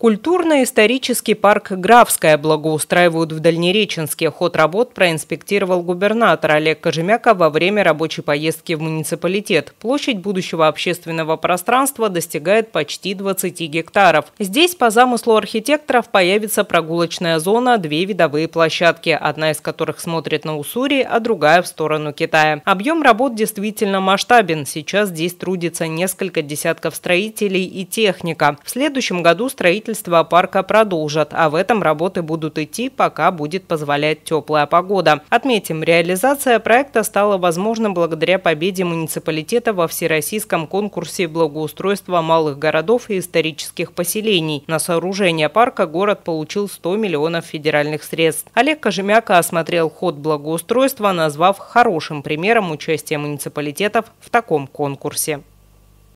Культурно-исторический парк «Графская» благоустраивают в Дальнереченске. Ход работ проинспектировал губернатор Олег Кожемяка во время рабочей поездки в муниципалитет. Площадь будущего общественного пространства достигает почти 20 гектаров. Здесь по замыслу архитекторов появится прогулочная зона, две видовые площадки, одна из которых смотрит на Уссури, а другая в сторону Китая. Объем работ действительно масштабен. Сейчас здесь трудится несколько десятков строителей и техника. В следующем году строительство строительство парка продолжат, а в этом работы будут идти, пока будет позволять теплая погода. Отметим, реализация проекта стала возможным благодаря победе муниципалитета во Всероссийском конкурсе благоустройства малых городов и исторических поселений. На сооружение парка город получил 100 миллионов федеральных средств. Олег Кожемяка осмотрел ход благоустройства, назвав хорошим примером участия муниципалитетов в таком конкурсе.